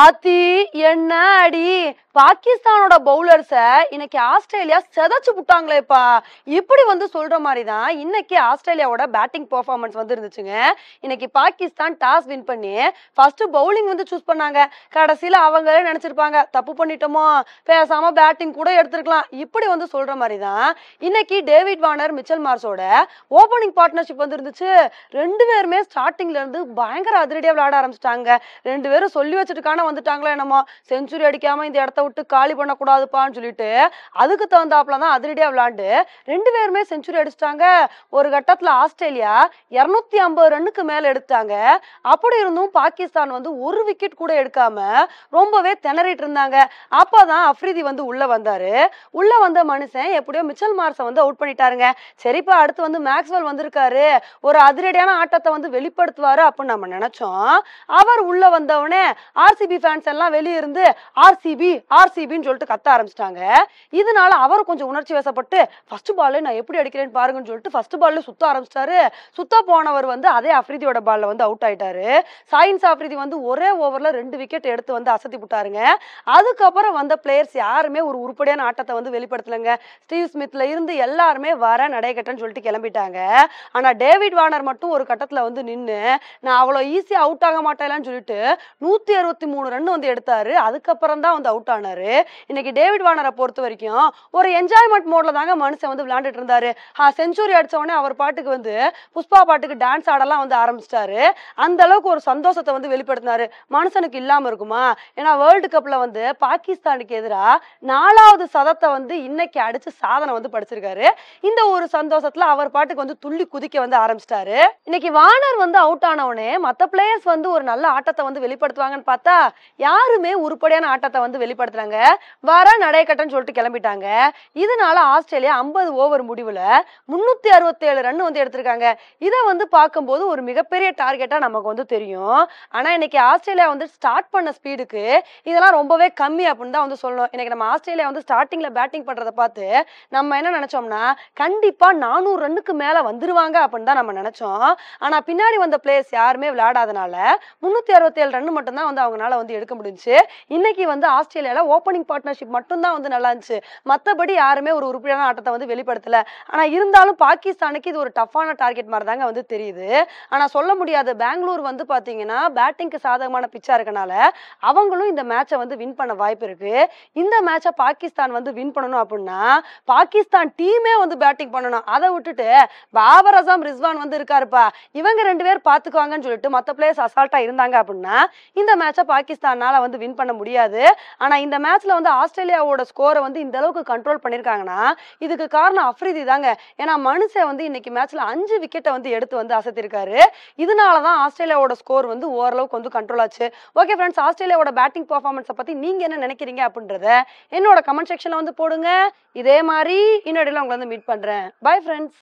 ஆத்தி என்ன அடி பாகிஸ்தானோட பவுலர்ஸ இன்னைக்கு ஆஸ்திரேலியா செதச்சு விட்டாங்களேப்பா இப்படி வந்து சொல்ற மாதிரி தான் இன்னைக்கு ஆஸ்திரேலியாவோட பேட்டிங் பெர்ஃபார்மன்ஸ் வந்து இருந்துச்சுங்க இன்னைக்கு பாகிஸ்தான் டாஸ் வின் பண்ணி ஃபர்ஸ்ட் பவுலிங் வந்து சூஸ் பண்ணாங்க கடைசியில அவங்களே நினைச்சிருப்பாங்க தப்பு பண்ணிட்டோமோ பேசாம பேட்டிங் கூட எடுத்துருக்கலாம் இப்படி வந்து சொல்ற மாதிரி தான் இன்னைக்கு டேவிட் வார்னர் மிச்சல் மார்ஸோட ஓப்பனிங் பார்ட்னர்ஷிப் வந்து இருந்துச்சு ரெண்டு பேருமே ஸ்டார்டிங்ல இருந்து பயங்கர அதிரடியா விளையாட ஆரம்பிச்சிட்டாங்க ரெண்டு பேரும் சொல்லி வச்சிருக்கான சடனா வந்துட்டாங்களோ என்னமோ செஞ்சுரி அடிக்காம இந்த இடத்த விட்டு காலி பண்ணக்கூடாதுப்பான்னு சொல்லிட்டு அதுக்கு தகுந்தாப்புல தான் அதிரடியா விளாண்டு ரெண்டு பேருமே செஞ்சுரி அடிச்சிட்டாங்க ஒரு கட்டத்துல ஆஸ்திரேலியா இருநூத்தி ஐம்பது ரன்னுக்கு மேல எடுத்தாங்க அப்படி இருந்தும் பாகிஸ்தான் வந்து ஒரு விக்கெட் கூட எடுக்காம ரொம்பவே திணறிட்டு இருந்தாங்க அப்பதான் அஃப்ரிதி வந்து உள்ள வந்தாரு உள்ள வந்த மனுஷன் எப்படியோ மிச்சல் மார்ச வந்து அவுட் பண்ணிட்டாருங்க சரிப்பா அடுத்து வந்து மேக்ஸ்வெல் வந்திருக்காரு ஒரு அதிரடியான ஆட்டத்தை வந்து வெளிப்படுத்துவாரு அப்படின்னு நம்ம நினைச்சோம் அவர் உள்ள வந்தவனே ஆர்சி ஆர்சிபி ஃபேன்ஸ் எல்லாம் வெளியே இருந்து ஆர்சிபி ஆர்சிபின்னு சொல்லிட்டு கத்த ஆரம்பிச்சிட்டாங்க இதனால அவர் கொஞ்சம் உணர்ச்சி வசப்பட்டு ஃபர்ஸ்ட் பால்ல நான் எப்படி அடிக்கிறேன்னு பாருங்கன்னு சொல்லிட்டு ஃபர்ஸ்ட் பால்ல சுத்த ஆரம்பிச்சிட்டாரு சுத்த போனவர் வந்து அதே அஃப்ரிதியோட பால்ல வந்து அவுட் ஆயிட்டாரு சாயின்ஸ் அஃப்ரிதி வந்து ஒரே ஓவர்ல ரெண்டு விக்கெட் எடுத்து வந்து அசத்தி விட்டாருங்க அதுக்கப்புறம் வந்த பிளேயர்ஸ் யாருமே ஒரு உருப்படியான ஆட்டத்தை வந்து வெளிப்படுத்தலைங்க ஸ்டீவ் ஸ்மித்ல இருந்து எல்லாருமே வர நடைகட்டன்னு சொல்லிட்டு கிளம்பிட்டாங்க ஆனா டேவிட் வார்னர் மட்டும் ஒரு கட்டத்துல வந்து நின்று நான் அவ்வளோ ஈஸியா அவுட் ஆக மாட்டேலான்னு சொல்லிட்டு நூத்தி அறுபத்தி மூணு ரன் வந்து எடுத்தாரு அதுக்கப்புறம் தான் வந்து அவுட் ஆனாரு இன்னைக்கு டேவிட் வானரை பொறுத்த வரைக்கும் ஒரு என்ஜாய்மெண்ட் மோட்ல தாங்க மனுஷன் வந்து விளையாண்டுட்டு இருந்தாரு செஞ்சுரி அடிச்ச உடனே அவர் பாட்டுக்கு வந்து புஷ்பா பாட்டுக்கு டான்ஸ் ஆடலாம் வந்து ஆரம்பிச்சிட்டாரு அந்த அளவுக்கு ஒரு சந்தோஷத்தை வந்து வெளிப்படுத்தினாரு மனுஷனுக்கு இல்லாம இருக்குமா ஏன்னா வேர்ல்டு கப்ல வந்து பாகிஸ்தானுக்கு எதிராக நாலாவது சதத்தை வந்து இன்னைக்கு அடிச்சு சாதனை வந்து படிச்சிருக்காரு இந்த ஒரு சந்தோஷத்துல அவர் பாட்டுக்கு வந்து துள்ளி குதிக்க வந்து ஆரம்பிச்சிட்டாரு இன்னைக்கு வானர் வந்து அவுட் ஆனவனே மற்ற பிளேயர்ஸ் வந்து ஒரு நல்ல ஆட்டத்தை வந்து வெளிப்படுத்துவாங்கன்னு பார்த்தா யாருமே உருப்படியான ஆட்டத்தை வந்து வெளிப்படுத்துறாங்க வர நடைக்கட்டன்னு சொல்லிட்டு கிளம்பிட்டாங்க இதனால ஆஸ்திரேலியா ஐம்பது ஓவர் முடிவுல முன்னூத்தி அறுபத்தி ஏழு ரன் வந்து எடுத்திருக்காங்க இதை வந்து பார்க்கும்போது ஒரு மிகப்பெரிய டார்கெட்டா நமக்கு வந்து தெரியும் ஆனா இன்னைக்கு ஆஸ்திரேலியா வந்து ஸ்டார்ட் பண்ண ஸ்பீடுக்கு இதெல்லாம் ரொம்பவே கம்மி அப்படின்னு தான் வந்து சொல்லணும் இன்னைக்கு நம்ம ஆஸ்திரேலியா வந்து ஸ்டார்டிங்ல பேட்டிங் பண்றதை பார்த்து நம்ம என்ன நினைச்சோம்னா கண்டிப்பா நானூறு ரன்னுக்கு மேல வந்துருவாங்க அப்படின்னு தான் நம்ம நினைச்சோம் ஆனா பின்னாடி வந்த பிளேயர்ஸ் யாருமே விளையாடாதனால முன்னூத்தி ஏழு ரன் மட்டும்தான் வந்து அவங்களால அவங்களால வந்து எடுக்க முடிஞ்சு இன்னைக்கு வந்து ஆஸ்திரேலியால ஓப்பனிங் பார்ட்னர்ஷிப் மட்டும்தான் வந்து நல்லா இருந்துச்சு மற்றபடி யாருமே ஒரு உறுப்பினரான ஆட்டத்தை வந்து வெளிப்படுத்தல ஆனா இருந்தாலும் பாகிஸ்தானுக்கு இது ஒரு டஃப்பான டார்கெட் மாதிரி தாங்க வந்து தெரியுது ஆனா சொல்ல முடியாது பெங்களூர் வந்து பாத்தீங்கன்னா பேட்டிங்க்கு சாதகமான பிச்சா இருக்கனால அவங்களும் இந்த மேட்சை வந்து வின் பண்ண வாய்ப்பு இருக்கு இந்த மேட்சை பாகிஸ்தான் வந்து வின் பண்ணணும் அப்படின்னா பாகிஸ்தான் டீமே வந்து பேட்டிங் பண்ணணும் அதை விட்டுட்டு பாபர் அசாம் ரிஸ்வான் வந்து இருக்காருப்பா இவங்க ரெண்டு பேர் பார்த்துக்குவாங்கன்னு சொல்லிட்டு மற்ற பிளேயர்ஸ் அசால்ட்டா இருந்தாங்க அப்படின்னா இந்த மேட்சை பாகிஸ்தானால வந்து வின் பண்ண முடியாது ஆனால் இந்த மேட்ச்சில் வந்து ஆஸ்திரேலியாவோட ஸ்கோரை வந்து இந்த அளவுக்கு கண்ட்ரோல் பண்ணியிருக்காங்கன்னா இதுக்கு காரணம் அஃப்ரிதி தாங்க ஏன்னா மனுஷன் வந்து இன்னைக்கு மேட்ச்சில் அஞ்சு விக்கெட்டை வந்து எடுத்து வந்து அசத்திருக்காரு இதனால தான் ஆஸ்திரேலியாவோட ஸ்கோர் வந்து ஓரளவுக்கு வந்து கண்ட்ரோல் ஆச்சு ஓகே ஃப்ரெண்ட்ஸ் ஆஸ்திரேலியாவோட பேட்டிங் பர்ஃபார்மன்ஸை பற்றி நீங்கள் என்ன நினைக்கிறீங்க அப்படின்றத என்னோட கமெண்ட் செக்ஷனில் வந்து போடுங்க இதே மாதிரி இன்னொடையில் உங்களை வந்து மீட் பண்ணுறேன் பை ஃப்ரெண்ட்ஸ்